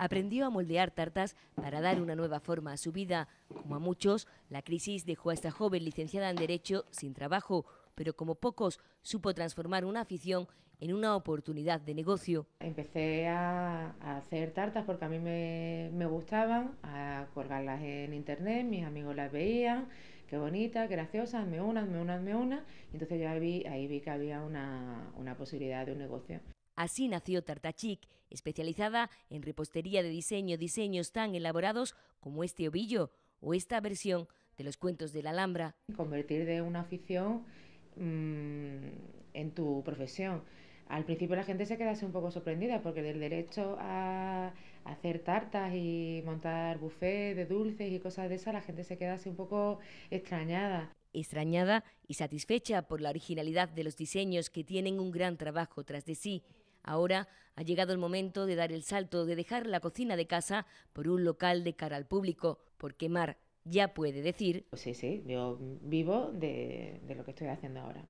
aprendió a moldear tartas para dar una nueva forma a su vida. Como a muchos, la crisis dejó a esta joven licenciada en Derecho sin trabajo, pero como pocos, supo transformar una afición en una oportunidad de negocio. Empecé a, hacer tartas porque a mí me, gustaban, a colgarlas en internet, mis amigos las veían, qué bonitas, graciosas, me unas, me unas, me unas. entonces ya ahí vi, ahí vi que había una posibilidad de un negocio. Así nació Tartachic, especializada en repostería de diseño, diseños tan elaborados como este ovillo o esta versión de los cuentos de la Alhambra. Convertir de una afición mm, en tu profesión. Al principio la gente se quedase un poco sorprendida porque del derecho a hacer tartas y montar buffet de dulces y cosas de esa, la gente se quedase un poco extrañada extrañada y satisfecha por la originalidad de los diseños que tienen un gran trabajo tras de sí, Ahora ha llegado el momento de dar el salto, de dejar la cocina de casa por un local de cara al público, porque Mar ya puede decir... Sí, sí, yo vivo de, de lo que estoy haciendo ahora.